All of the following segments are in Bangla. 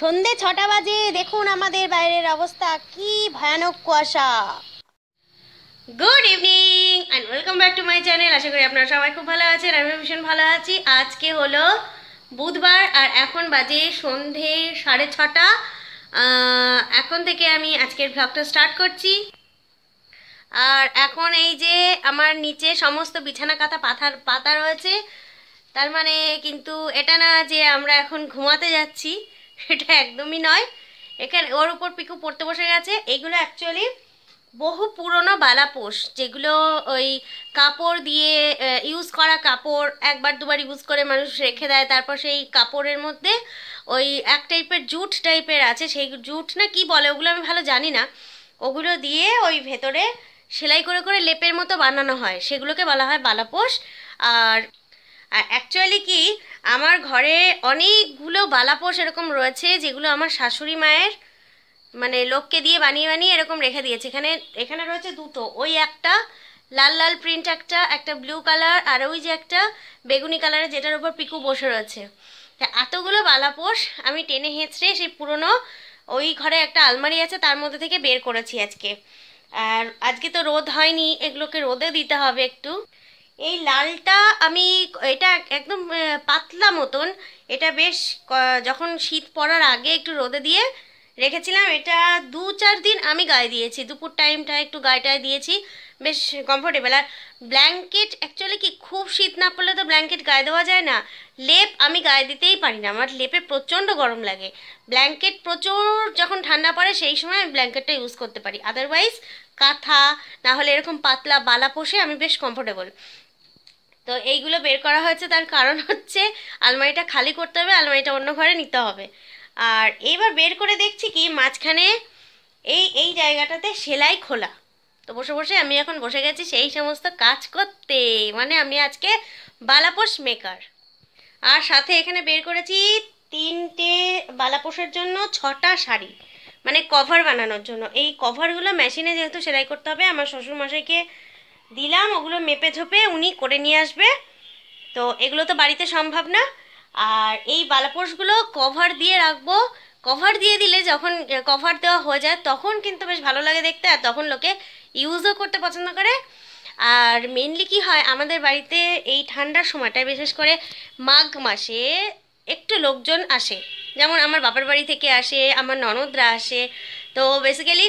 সন্ধে ছটা বাজে দেখুন আমাদের বাইরের অবস্থা কি ভয়ানক কুয়াশা good evening and welcome back to my channel আশা করি আপনারা সবাই খুব ভালো আছেন আমি ভীষণ ভালো আছি আজকে হলো বুধবার আর এখন বাজে সন্ধে সাড়ে ছটা এখন থেকে আমি আজকের ভ্লগটা স্টার্ট করছি আর এখন এই যে আমার নিচে সমস্ত বিছানা কাঁথা পাথার পাতা রয়েছে তার মানে কিন্তু এটা না যে আমরা এখন ঘুমাতে যাচ্ছি এটা একদমই নয় এখানে ওর উপর পিকু পড়তে বসে গেছে এগুলো অ্যাকচুয়ালি বহু পুরনো বালাপোষ যেগুলো ওই কাপড় দিয়ে ইউজ করা কাপড় একবার দুবার ইউজ করে মানুষ রেখে দেয় তারপর সেই কাপড়ের মধ্যে ওই এক টাইপের জুট টাইপের আছে সেই জুট না কি বলে ওগুলো আমি ভালো জানি না ওগুলো দিয়ে ওই ভেতরে সেলাই করে করে লেপের মতো বানানো হয় সেগুলোকে বলা হয় বালাপোষ আর আর অ্যাকচুয়ালি কি আমার ঘরে অনেকগুলো বালাপোষ এরকম রয়েছে যেগুলো আমার শাশুড়ি মায়ের মানে লোককে দিয়ে বানিয়ে বানিয়ে এরকম রেখে দিয়েছে এখানে এখানে রয়েছে দুটো ওই একটা লাল লাল প্রিন্ট একটা একটা ব্লু কালার আর ওই যে একটা বেগুনি কালারে যেটার উপর পিকু বসে রয়েছে তা এতগুলো বালাপোষ আমি টেনে হেঁচড়ে সেই পুরনো ওই ঘরে একটা আলমারি আছে তার মধ্যে থেকে বের করেছি আজকে আর আজকে তো রোদ হয়নি এগুলোকে রোদে দিতে হবে একটু এই লালটা আমি এটা একদম পাতলা মতন এটা বেশ যখন শীত পড়ার আগে একটু রোদে দিয়ে রেখেছিলাম এটা দু চার দিন আমি গায়ে দিয়েছি দুপুর টাইমটা একটু গায়েটায় দিয়েছি বেশ কমফোর্টেবল আর ব্ল্যাঙ্কেট অ্যাকচুয়ালি কি খুব শীত না পড়লে তো ব্ল্যাঙ্কেট গায়ে দেওয়া যায় না লেপ আমি গায়ে দিতেই পারি না আমার লেপে প্রচণ্ড গরম লাগে ব্ল্যাঙ্কেট প্রচুর যখন ঠান্ডা পড়ে সেই সময় আমি ব্ল্যাঙ্কেটটা ইউজ করতে পারি আদারওয়াইজ কাঁথা না হলে এরকম পাতলা বালা পোষে আমি বেশ কমফোর্টেবল তো এইগুলো বের করা হয়েছে তার কারণ হচ্ছে আলমারিটা খালি করতে হবে আলমারিটা অন্য ঘরে নিতে হবে আর এইবার বের করে দেখছি কি মাঝখানে এই এই জায়গাটাতে সেলাই খোলা তো বসে বসে আমি এখন বসে গেছি সেই সমস্ত কাজ করতে মানে আমি আজকে বালাপোষ মেকার আর সাথে এখানে বের করেছি তিনটে বালাপোষের জন্য ছটা শাড়ি মানে কভার বানানোর জন্য এই কভারগুলো মেশিনে যেহেতু সেলাই করতে হবে আমার শ্বশুরমশাইকে দিলাম ওগুলো মেপে ঝোপে উনি করে নিয়ে আসবে তো এগুলো তো বাড়িতে সম্ভব না আর এই বালাপোষগুলো কভার দিয়ে রাখবো কভার দিয়ে দিলে যখন কভার দেওয়া হয়ে যায় তখন কিন্তু বেশ ভালো লাগে দেখতে আর তখন লোকে ইউজও করতে পছন্দ করে আর মেনলি কি হয় আমাদের বাড়িতে এই ঠান্ডার সময়টায় বিশেষ করে মাঘ মাসে একটু লোকজন আসে যেমন আমার বাপার বাড়ি থেকে আসে আমার ননদরা আসে তো বেসিক্যালি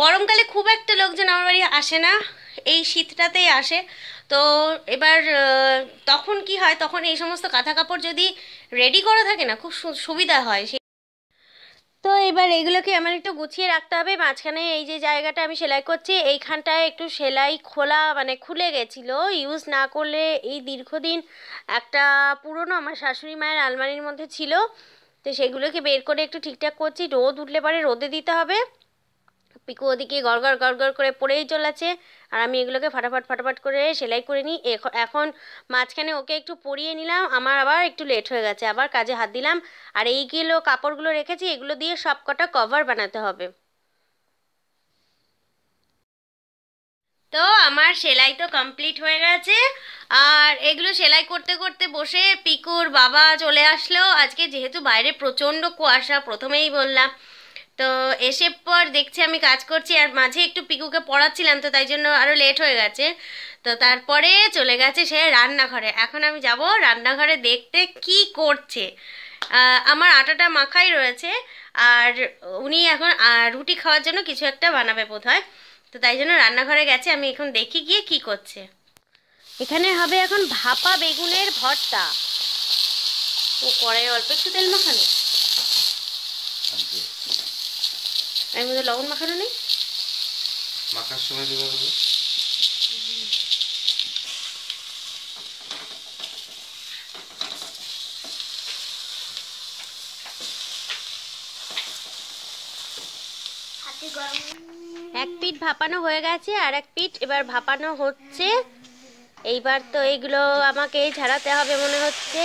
গরমকালে খুব একটা লোকজন আমার বাড়ি আসে না এই শীতটাতেই আসে তো এবার তখন কি হয় তখন এই সমস্ত কাঁথা কাপড় যদি রেডি করা থাকে না খুব সুবিধা হয় সেই তো এবার এগুলোকে আমার একটু গুছিয়ে রাখতে হবে মাঝখানে এই যে জায়গাটা আমি সেলাই করছি এইখানটায় একটু সেলাই খোলা মানে খুলে গেছিলো ইউজ না করলে এই দীর্ঘদিন একটা পুরনো আমার শাশুড়ি মায়ের আলমারির মধ্যে ছিল তো সেগুলোকে বের করে একটু ঠিকঠাক করছি রোদ উঠলে পরে রোদে দিতে হবে পিকু ওদিকে গড়গড় গড়গড় করে পড়েই চলেছে আর আমি এগুলোকে ফাটাফাট ফাটাফাট করে সেলাই করে নিই এখন মাঝখানে ওকে একটু পরিয়ে নিলাম আমার আবার একটু লেট হয়ে গেছে আবার কাজে হাত দিলাম আর এইগুলো কাপড়গুলো রেখেছি এগুলো দিয়ে সব কটা কভার বানাতে হবে তো আমার সেলাই তো কমপ্লিট হয়ে গেছে আর এগুলো সেলাই করতে করতে বসে পিকুর বাবা চলে আসলো আজকে যেহেতু বাইরে প্রচণ্ড কুয়াশা প্রথমেই বললাম তো এসে পর দেখছি আমি কাজ করছি আর মাঝে একটু পিকুকে পড়াচ্ছিলাম তো তাই জন্য আরও লেট হয়ে গেছে তো তারপরে চলে গেছে সে রান্নাঘরে এখন আমি যাব রান্নাঘরে দেখতে কি করছে আমার আটাটা মাখাই রয়েছে আর উনি এখন রুটি খাওয়ার জন্য কিছু একটা বানাবে বোধ হয় তো তাই জন্য রান্নাঘরে গেছে আমি এখন দেখি গিয়ে কি করছে এখানে হবে এখন ভাপা বেগুনের ভর্তা ও কড়াই অল্প একটু তেল মাখানো আচ্ছা। আমি বোধহয় লবণ মাখানো নেই মাখার সময় দেবো এক পিঠ ভাপানো হয়ে গেছে আর এক পিঠ এবার ভাপানো হচ্ছে এইবার তো এইগুলো আমাকে ঝাড়াতে হবে মনে হচ্ছে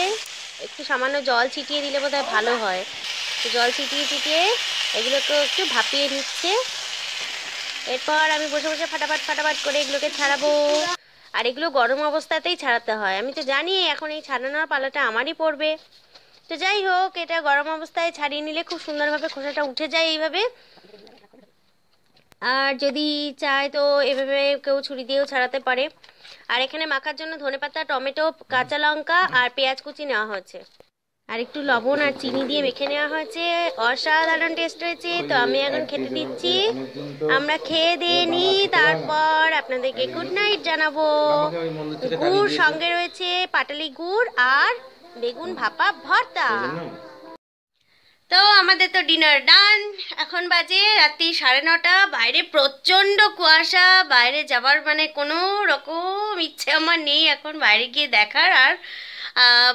একটু সামান্য জল ছিটিয়ে দিলে বোধহয় ভালো হয় জল ছিটিয়ে ছিটিয়ে এগুলোকে একটু ভাপিয়ে নিচ্ছে এরপর আমি বসে বসে ফাটাফাট ফাটাফাট করে এগুলোকে ছাড়াবো আর এগুলো গরম অবস্থাতেই ছাড়াতে হয় আমি তো জানি এখন এই ছাড়ানোর পালাটা আমারই পড়বে তো যাই হোক এটা গরম অবস্থায় ছাড়িয়ে নিলে খুব সুন্দরভাবে খোসাটা উঠে যায় এইভাবে আর যদি চায় তো এভাবে কেউ ছুরি দিয়েও ছাড়াতে পারে আর এখানে মাখার জন্য ধনেপাতা টমেটো কাঁচা লঙ্কা আর পেঁয়াজ কুচি নেওয়া হয়েছে আর একটু লবণ আর চিনি দিয়ে মেখে নেওয়া হয়েছে অসাধারণ টেস্ট হয়েছে তো আমি এখন খেতে দিচ্ছি আমরা খেয়ে দিয়ে নিই তারপর আপনাদেরকে গুড নাইট জানাবো গুড় সঙ্গে রয়েছে পাটালি গুড় আর বেগুন ভাপা ভর্তা তো আমাদের তো ডিনার ডান এখন বাজে রাত্রি সাড়ে নটা বাইরে প্রচণ্ড কুয়াশা বাইরে যাওয়ার মানে কোনো রকম ইচ্ছে আমার নেই এখন বাইরে গিয়ে দেখার আর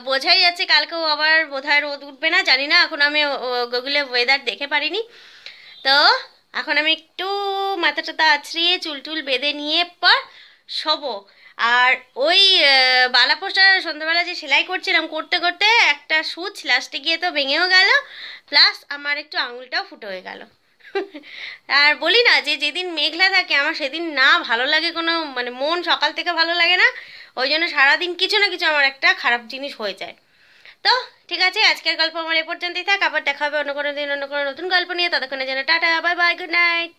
বোঝাই যাচ্ছে কালকেও আবার বোধহয় রোদ উঠবে না জানি না এখন আমি গুগলে ওয়েদার দেখে পারিনি তো এখন আমি একটু মাথা টাথা আছড়িয়ে চুলটুল বেঁধে নিয়ে পর শোবো আর ওই বালাপোসটা সন্ধ্যাবেলা যে সেলাই করছিলাম করতে করতে একটা সুচ লাস্টে গিয়ে তো ভেঙেও গেল প্লাস আমার একটু আঙুলটাও ফুটো হয়ে গেল আর বলি না যে যেদিন মেঘলা থাকে আমার সেদিন না ভালো লাগে কোনো মানে মন সকাল থেকে ভালো লাগে না ওই জন্য সারাদিন কিছু না কিছু আমার একটা খারাপ জিনিস হয়ে যায় তো ঠিক আছে আজকের গল্প আমার এ পর্যন্তই থাক আবার দেখা হবে অন্য কোনো দিন অন্য কোনো নতুন গল্প নিয়ে ততক্ষণে যেন tata bye bye good night